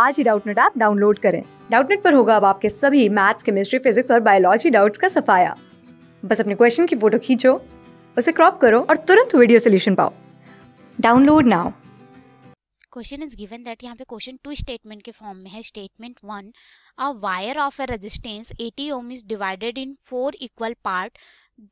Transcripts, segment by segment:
आज ही Doubtnut app download करें डाउटनेट पर होगा अब आपके सभी मैथ्स केमिस्ट्री फिजिक्स और बायोलॉजी डाउट्स का सफाया बस अपने क्वेश्चन की फोटो खींचो उसे क्रॉप करो और तुरंत वीडियो सोल्यूशन पाओ download now question is given that यहाँ पे क्वेश्चन टू स्टेटमेंट के फॉर्म में है statement one a wire of a resistance 80 ohm is divided in four equal part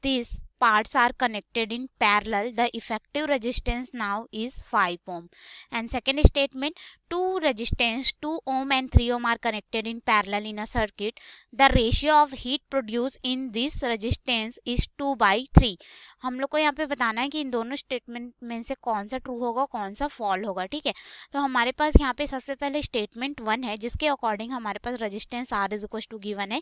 this parts are connected in parallel, the effective resistance now is 5 ohm. And second statement, two resistance 2 ohm and 3 ohm are connected in parallel in a circuit. The ratio of heat produced in this resistance is 2 by 3. हम लोग को यहाँ पे बताना है कि इन दोनों statement में से कौन सा ट्रू होगा कौन सा फॉल होगा ठीक है तो हमारे पास यहाँ पे सबसे पहले स्टेटमेंट वन है जिसके अकॉर्डिंग हमारे पास resistance R is equal to given है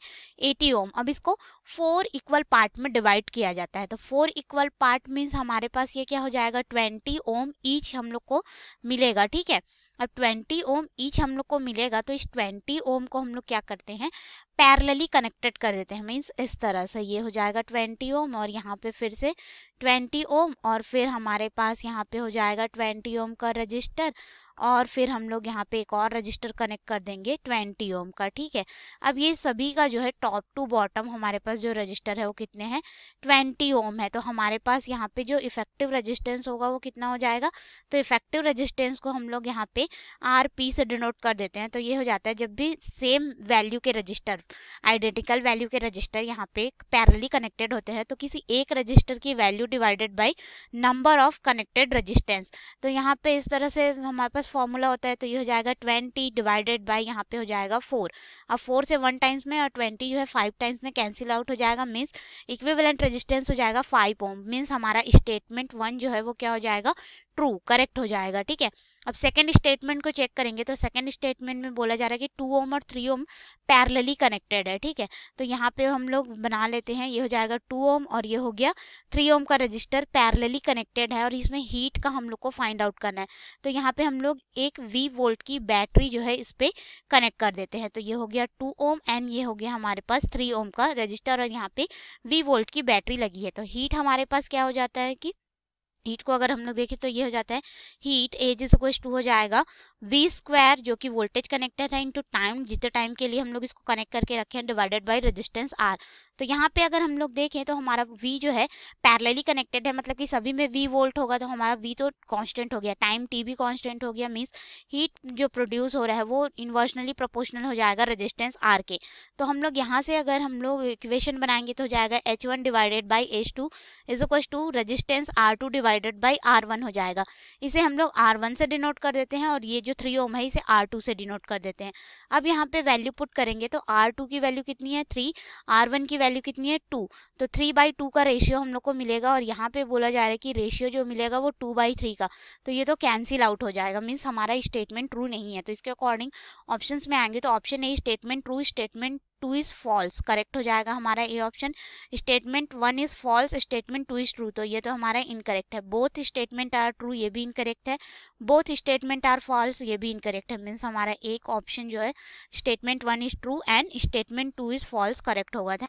एटी ओम अब इसको फोर इक्वल पार्ट में डिवाइड किया जाता है तो फोर इक्वल पार्ट मीन्स हमारे पास ये क्या हो जाएगा ट्वेंटी ओम ईच हम लोग को मिलेगा ठीक है अब 20 ओम ईच हम लोग को मिलेगा तो इस 20 ओम को हम लोग क्या करते हैं पैरलली कनेक्टेड कर देते हैं मीन्स इस तरह से ये हो जाएगा 20 ओम और यहाँ पे फिर से 20 ओम और फिर हमारे पास यहाँ पे हो जाएगा 20 ओम का रजिस्टर और फिर हम लोग यहाँ पे एक और रजिस्टर कनेक्ट कर देंगे ट्वेंटी ओम का ठीक है अब ये सभी का जो है टॉप टू बॉटम हमारे पास जो रजिस्टर है वो कितने हैं ट्वेंटी ओम है तो हमारे पास यहाँ पे जो इफेक्टिव रजिस्टेंस होगा वो कितना हो जाएगा तो इफेक्टिव रजिस्टेंस को हम लोग यहाँ पे आर पी से डिनोट कर देते हैं तो ये हो जाता है जब भी सेम वैल्यू के रजिस्टर आइडेंटिकल वैल्यू के रजिस्टर यहाँ पे पैरली कनेक्टेड होते हैं तो किसी एक रजिस्टर की value divided by number of connected resistance तो यहाँ पे इस तरह से हमारे पास पास फॉर्मूला होता है तो ये हो जाएगा ट्वेंटी डिवाइडेड बाई यहाँ पे हो जाएगा फोर अब फोर से वन टाइम्स में और ट्वेंटी जो है फाइव टाइम्स में कैंसिल आउट हो जाएगा मीन्स इक्विवेलेंट रेजिस्टेंस हो जाएगा फाइव ओम मीन्स हमारा स्टेटमेंट वन जो है वो क्या हो जाएगा ट्रू करेक्ट हो जाएगा ठीक है अब सेकेंड स्टेटमेंट को चेक करेंगे तो सेकेंड स्टेटमेंट में बोला जा रहा है कि टू ओम और थ्री ओम पैरलली कनेक्टेड है ठीक है तो यहाँ पे हम लोग बना लेते हैं ये हो जाएगा टू ओम और ये हो गया थ्री ओम का रजिस्टर पैरलली कनेक्टेड है और इसमें हीट का हम लोग को फाइंड आउट करना है तो यहाँ पे हम लोग एक वी वोल्ट की बैटरी जो है इस पर कनेक्ट कर देते हैं तो ये हो गया टू ओम एंड ये हो गया हमारे पास थ्री ओम का रजिस्टर और यहाँ पे वी वोल्ट की बैटरी लगी है तो हीट हमारे पास क्या हो जाता है कि हीट को अगर हम लोग देखें तो ये हो जाता है heat H is equal to हो जाएगा वी स्क्वायर जो कि वोल्टेज कनेक्टेड है इनटू टाइम जितने टाइम के लिए हम लोग इसको कनेक्ट करके रखे हैं डिवाइडेड बाई रेजिस्टेंस आर तो यहाँ पे अगर हम लोग देखें तो हमारा वी जो है पैरेलली कनेक्टेड है मतलब कि सभी में वी वोल्ट होगा तो हमारा वी तो कांस्टेंट हो गया टाइम टी भी कांस्टेंट हो गया मीन्स हीट जो प्रोड्यूस हो रहा है वो इन्वर्सनली प्रोपोर्शनल हो जाएगा रेजिस्टेंस R के तो हम लोग यहाँ से अगर हम लोग इक्वेशन बनाएंगे तो हो जाएगा H one divided by H two is equal to resistance R two divided by R one हो जाएगा इसे हम लोग आर वन से डिनोट कर देते हैं और ये जो थ्री ओम है इसे आर टू से डिनोट कर देते हैं अब यहाँ पे वैल्यू पुट करेंगे तो आर टू की वैल्यू कितनी है थ्री आर वन की वैल्यू कितनी है टू तो थ्री बाई टू का रेशियो हम लोग को मिलेगा और यहाँ पे बोला जा रहा है कि रेशियो जो मिलेगा वो टू बाई थ्री का तो ये तो कैंसिल आउट हो जाएगा मीन्स हमारा स्टेटमेंट ट्रू नहीं है तो इसके अकॉर्डिंग ऑप्शन में आएंगे तो option A statement true statement two is false correct हो जाएगा हमारा A option statement one is false statement two is true तो ये तो हमारा इनकरेक्ट है बोथ स्टेटमेंट आर ट्रू ये भी इनकरेक्ट है बोथ स्टेटमेंट आर फॉल्स ये भी इनकरेक्ट है मीन्स हमारा एक ऑप्शन जो है statement one is true and statement two is false correct होगा था